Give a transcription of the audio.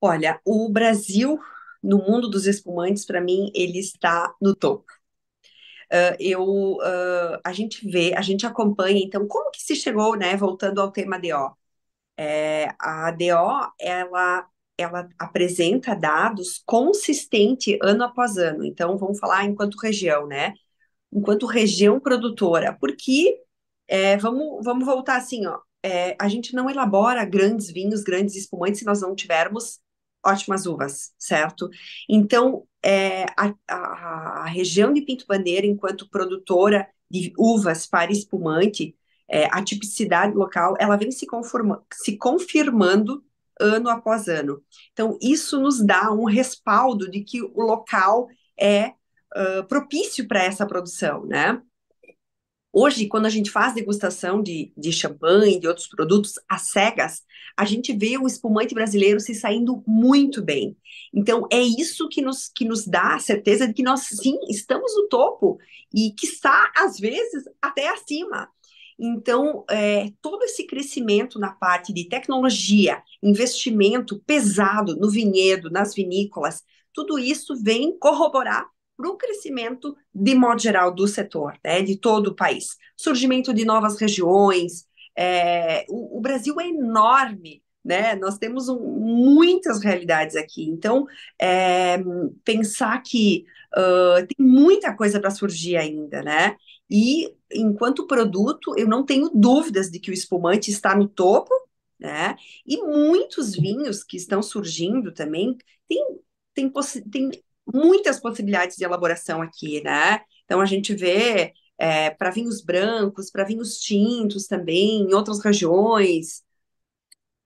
Olha, o Brasil no mundo dos espumantes, para mim, ele está no topo. Uh, eu, uh, a gente vê, a gente acompanha, então, como que se chegou, né, voltando ao tema DO? É, a DO, ela, ela apresenta dados consistente ano após ano, então, vamos falar enquanto região, né? Enquanto região produtora, porque, é, vamos, vamos voltar assim, ó, é, a gente não elabora grandes vinhos, grandes espumantes, se nós não tivermos ótimas uvas, certo? Então, é, a, a, a, região de Pinto Bandeira, enquanto produtora de uvas para espumante, é, a tipicidade local, ela vem se, conforma, se confirmando ano após ano. Então, isso nos dá um respaldo de que o local é uh, propício para essa produção, né? Hoje, quando a gente faz degustação de, de champanhe e de outros produtos às cegas, a gente vê o espumante brasileiro se saindo muito bem. Então, é isso que nos, que nos dá a certeza de que nós, sim, estamos no topo e que está, às vezes, até acima. Então, é, todo esse crescimento na parte de tecnologia, investimento pesado no vinhedo, nas vinícolas, tudo isso vem corroborar para o crescimento, de modo geral, do setor, né, de todo o país. Surgimento de novas regiões, é, o, o, Brasil é enorme, né? Nós temos um, muitas realidades aqui. Então, é, pensar que uh, tem muita coisa para surgir ainda, né? E enquanto produto, eu não tenho dúvidas de que o espumante está no topo, né? E muitos vinhos que estão surgindo também têm tem, tem muitas possibilidades de elaboração aqui, né? Então a gente vê é, para vinhos brancos, para vinhos tintos também, em outras regiões,